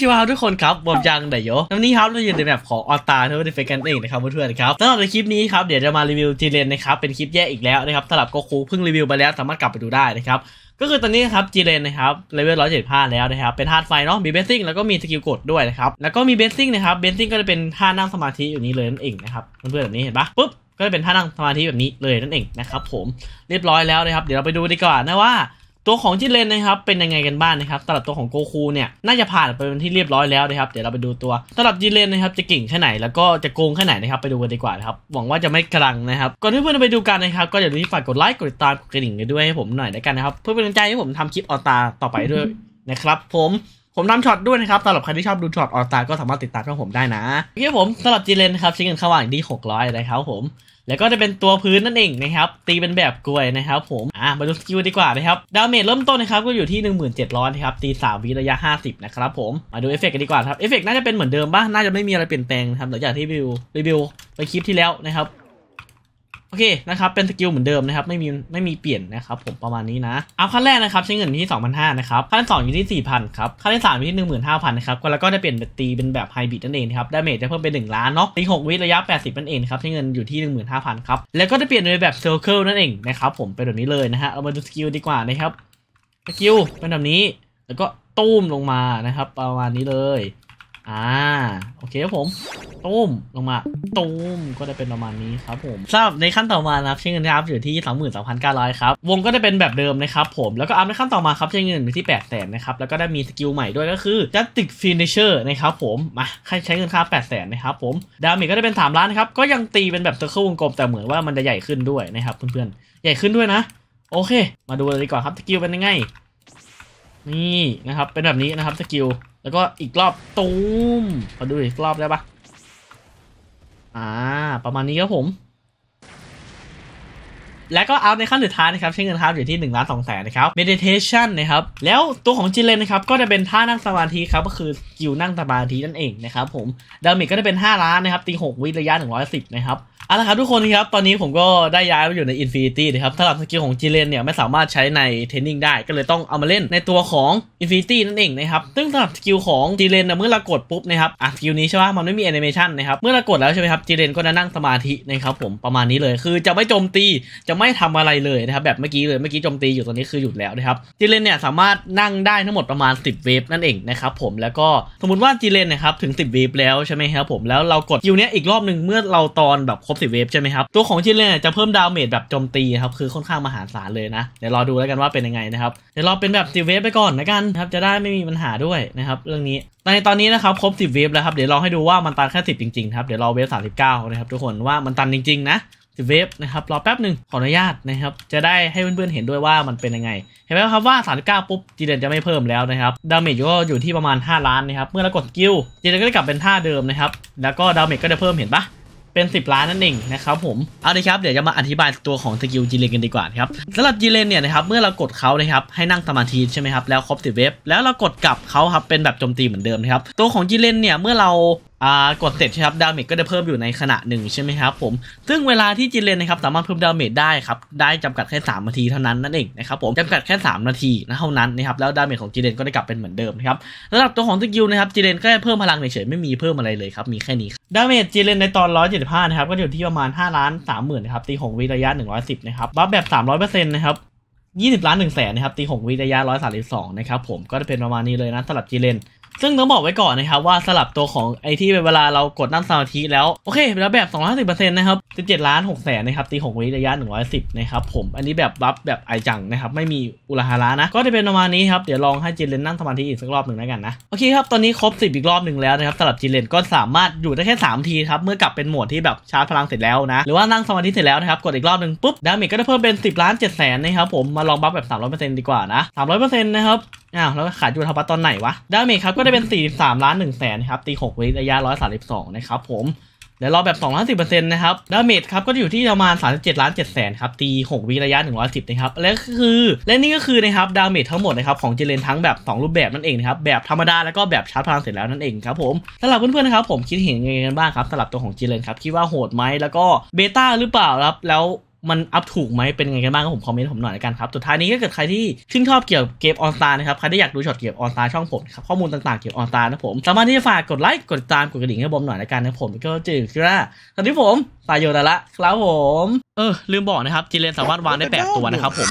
ชิวาทุกคนครับบอมยังไดโยวันนี้ครับเราอยู่ในแบบของออตาเทอร์ดเฟกันเองนะครับเพื่อนๆครับสำหรับในคลิปนี้ครับเดี๋ยวจะมารีวิวจีเรนนะครับเป็นคลิปแยกอีกแล้วนะครับสำหรับโกคูเพิ่งรีวิวไปแล้วสามารถกลับไปดูได้นะครับก็คือตอนนี้ครับจีเรนนะครับเลเวลร้อยเจ็ดาแล้วนะครับเป็นธาตุไฟเนาะมีเบสซิ่งแล้วก็มีสกิลกดด้วยนะครับแล้วก็มีเบสซิ่งนะครับเบสซิ่งก็จะเป็นท่านั่งสมาธิอยู่นี้เลยนั่นเองนะครับเพื่อนๆแบบนี้เห็นปะปุ๊บก็จะเป็นท่านั่งสมาธิแบบนี้เลยนั่นเองนะครับผมเรียบร้อยแล้วนะครับเดี๋ยวเราไปดูดีกว่านะว่าตัวของจิเลนนะครับ เป็นยังไงกันบ้างนนะครับสำหรับตัวของโกคูเนี่ยน่าจะผ่านไปเป็นที่เรียบร้อยแล้วนะครับเดี๋ยวเราไปดูตัวสำหรับจิเลนนะครับ จะเก่งแค่ไหนแล้วก็จะโกงแค่ไหนนะครับไปดูกันดีกว่านะครับหวังว่าจะไม่กลังนะครับ ก่อนที่เพื่อนไปดูกันนะครับ ก็อย่าลืมฝากกดไลค์กดติดตามกดกระดิ่งกันด้วยให้ผมหน่อยนะกันนะครับเพื่อเป็นกำลังใจให้ผมทำคลิปออตาต่อไปด้วยนะครับ ผมผมนำช็อตด้วยนะครับ สำหรับใครที่ชอบดูช็อตออสตา ก็สามารถติดตามช่องผมได้นะโอเคผมสำหรับจีเลนครับชิ้นเงินข้าว่างดีหกร้อยนะครับผม แล้วก็จะเป็นตัวพื้นนั่นเองนะครับ ตีเป็นแบบกลวยนะครับผม อ่ะมาดูสกิลดีกว่านะครับ ดาเมจเริ่มต้นนะครับ ก็อยู่ที่1700นะครับ ตี3 วิระยะ50นะครับผม มาดูเอฟเฟกต์กันดีกว่าครับ เอฟเฟกต์น่าจะเป็นเหมือนเดิมป่ะน่าจะไม่มีอะไรเปลี่ยนแปลงนะครับหลังจากที่วิวรีวิว ไปคลิปที่แล้วนะครับโอเคนะครับเป็นสกิลเหมือนเดิมนะครับไม่มีไม่มีเปลี่ยนนะครับผมประมาณนี้นะเอาขั้นแรกนะครับใช้เงินอยู่ที่2,500นะครับขั้นสองอยู่ที่4,000ครับขั้นที่สามอยู่ที่15,000นะครับแล้วก็ได้เปลี่ยนเป็นตีเป็นแบบไฮบริดนั่นเองครับดาเมจจะเพิ่มเป็น1ล้านเนาะตี6วิระยะ80นั่นเองครับใช้เงินอยู่ที่15,000ครับแล้วก็ได้เปลี่ยนเป็นแบบเซอร์เคิลนั่นเองนะครับผมเป็นแบบนี้เลยนะฮะเรามาดูสกิลดีกว่านะครับสกิลเป็นแบบนี้แล้วก็ตู้มลงมานะครับ ประมาณนี้เลยอ่าโอเคครับผมตุ้มลงมาตุ้มก็ได้เป็นประมาณนี้ครับผมสำหรับในขั้นต่อมานะครับใช้เงินครับอยู่ที่สสองหมื่นนพัเก้าร้อยครับวงก็ได้เป็นแบบเดิมนะครับผมแล้วก็อัพในขั้นต่อมาครับใช้เงินอยู่ที่แปดแสนนะครับแล้วก็ได้มีสกิลใหม่ด้วยก็คือ Justice Finisher นะครับผมมาใช้เงินค่าแปดแสนนะครับผมดาเมจก็ได้เป็นามล้านครับก็ยังตีเป็นแบบเซรเขิลวงกลม แต่เหมือนว่ามันจะใหญ่ขึ้นด้วยนะครับเพื่อนๆใหญ่ขึ้นด้วยนะโอเค มาดูเลยดีกว่าครับสกิลเป็นยังไงนี่นะครับ เป็นแบบนี้นะครับสกิล แล้วก็อีกรอบตูมมาดูอีกรอบได้ปะอ่า ประมาณนี้ครับผมแล้วก็เอาในขั้นสุดท้ายนะครับใช้เงินทับอยู่ที่1นึ่งล้านสองแสนนะครับ meditation นะครับ แล้วตัวของจินเลนนะครับ ก็จะเป็นท่านั่งสมาธิครับก็คือยิวนั่งสมาธินั่นเองนะครับผมดามิก็จะเป็น 5 ล้านนะครับตี6วิระยะ 110 นะครับเอาละครับทุกคนครับ ตอนนี้ผมก็ได้ย้ายไปอยู่ใน Infinity นะครับสำหรับสกิลของจีเลนเนี่ยไม่สามารถใช้ในเทนนิ่งได้ก็เลยต้องเอามาเล่นในตัวของ Infinity นั่นเองนะครับซึ่งสำหรับสกิลของจีเลนเมื่อเรากดปุ๊บนะครับอ่ะสกิลนี้ใช่ไหมมันไม่มีแอนิเมชันนะครับเมื่อเรากดแล้วใช่ไหมครับจิเลนก็จะนั่งสมาธินะครับผมประมาณนี้เลยคือจะไม่โจมตีจะไม่ทำอะไรเลยนะครับ แบบเมื่อกี้เลยเมื่อกี้โจมตีอยู่ตอนนี้คือหยุดแล้วนะครับจีเลนเนี่ยสามารถนั่งได้ทั้งหมดประมาณ10เวฟนั่นเองนะครับผมแล้วก็สมมติว่าจีเลนนะครับถึง10เวฟแล้วใช่ไหมครับผมแล้วเรากดคิวเนี้ยอีกรอบหนึ่งเมื่อเราตอนแบบครบ10เวฟใช่ไหมครับตัวของจีเลนจะเพิ่มดาเมจแบบโจมตีครับคือค่อนข้างมหาศาลเลยนะเดี๋ยวรอดูแล้วกันว่าเป็นยังไงนะครับเดี๋ยวรอเป็นแบบ10เวฟไปก่อนนะกันครับจะได้ไม่มีปัญหาด้วยนะครับเรื่องนี้ในตอนนี้นะครับครบ10เวฟแล้วครับเดี๋ยวลองให้ดูว่ามันตันแค่10จริงๆครับเดี๋ยวรอเวฟ39นะครับทุกคนว่ามันตันจริงๆนะเวฟนะครับรอแป๊บหนึ่งขออนุญาตนะครับจะได้ให้เพื่อนๆเห็นด้วยว่ามันเป็นยังไง เห็นไหมครับว่า39ปุ๊บจีเดนจะไม่เพิ่มแล้วนะครับดาเมจก็อยู่ที่ประมาณ 5 ล้านนะครับ เมื่อเรากดกิลจีเดนก็จะกลับเป็นท่าเดิมนะครับ แล้วก็ดาเมจก็จะเพิ่มเห็นปะเป็น 10 ล้านนั่นเองนะครับผม เอาเลยครับ เดี๋ยวจะมาอธิบายตัวของสกิลจีเลนกันดีกว่าครับสำหรับจีเลนเนี่ยนะครับเมื่อเรากดเขานะครับให้นั่งสมาธิใช่ไหมครับแล้วครบสิเวฟแล้วเรากดกลับเขาครับเป็นแบบโจมตีเหมือนเดิมนะครับตัวของจีเลนเนี่ยเมื่อเรากดเสร็จครับดาเมจก็จะเพิ่มอยู่ในขณะหนึ่งใช่ไหมครับผม ซึ่งเวลาที่จินเลนนะครับสามารถเพิ่มดาเมจได้ครับ ได้จำกัดแค่ 3 นาทีเท่านั้นนั่นเองนะครับผมจำกัดแค่3นาทีนะเท่านั้นนะครับ แล้วดาเมจของจินเลนก็ได้กลับเป็นเหมือนเดิมนะครับระดับตัวของสกิลนะครับจินเลนก็จะเพิ่มพลังเฉยๆไม่มีเพิ่มอะไรเลยครับ มีแค่นี้ ดาเมจจินเลนในตอน175นะครับ ก็อยู่ที่ประมาณ 5 ล้าน3หมื่นนะครับ ตีหงวิระยะ 110นะครับ บัฟแบบ 300%นะครับ20ล้าน1แสนนะครับตีงวิระยะ132นะครับผมก็จะเป็นประมาณนี้เลยนะสำหรับจีเลนซึ่งต้องบอกไว้ก่อนนะครับว่าสลับตัวของไอที่เวลาเรากดนั่งสมาธิแล้ว โอเคเป็นแบบ 250%นะครับ 17ล้าน6แสนนะครับตี6วิระยะ110 นะครับผมอันนี้แบบบัฟแบบไอจังนะครับไม่มีอุลหาระนะก็จะเป็นประมาณนี้ครับเดี๋ยวลองให้จินเลนนั่งสมาธิอีกสักรอบหนึ่งแล้วกันนะโอเคครับตอนนี้ครบ 10 อีกรอบหนึ่งแล้วนะครับสลับจินเลนก็สามารถอยู่ได้แค่ 3 ทีครับเมื่อกลับเป็นโหมดที่แบบชาร์จพลังเสร็จแล้วนะหรือว่านั่งสมาธิเสร็จแล้วนะครับกดอีกรอบหนึ่งปุ๊บดาเมจก็จะเพิ่มเป็น10ล้าน7แสนนะครับผมมาลองบัฟแบบ300%ดีกว่านะ300%นะครับอ้าวแล้วขาดยูทับตตอนไหนวะ ดาเมจครับก็ได้เป็น 43ล้าน1แสนครับตี 6วิระยะ 132 นะครับผม และรอแบบ210%นะครับ ดาเมจครับก็อยู่ที่ประมาณ 37ล้าน7แสนครับตี6วิระยะ110นะครับ และคือ และนี่ก็คือนะครับดาเมจทั้งหมดนะครับของเจเลนทั้งแบบ 2 รูปแบบนั่นเองนะครับแบบธรรมดาแล้วก็แบบชาร์จพลังเสร็จแล้วนั่นเองครับผมสำหรับเพื่อนๆนะครับ ผมคิดเห็นยังไงกันบ้างครับสำหรับตัวของเจเลนครับคิดว่าโหดไหมแล้วก็เบต้าหรือเปล่าครับแล้วมันอัพถูกไหมเป็นยังไงกันบ้างก็ผมคอมเมนต์ผมหน่อยละกันครับ สุดท้ายนี้ก็เกิดใครที่ชื่นชอบเกี่ยวกับเกมออนตานะครับ ใครที่อยากดูช็อตเกี่ยวกับออนตาช่องผมครับข้อมูลต่างๆเกี่ยวกับออนตานะผม สามารถที่จะฝากกดไลค์กดติดตามกดกระดิ่งให้บอมหน่อยละกันนะผมก็จืดครับตอนนี้ผมตายโยตาละ ครับผม เออลืมบอกนะครับจิเรนสามารถวางได้แปดตัวนะครับ ผม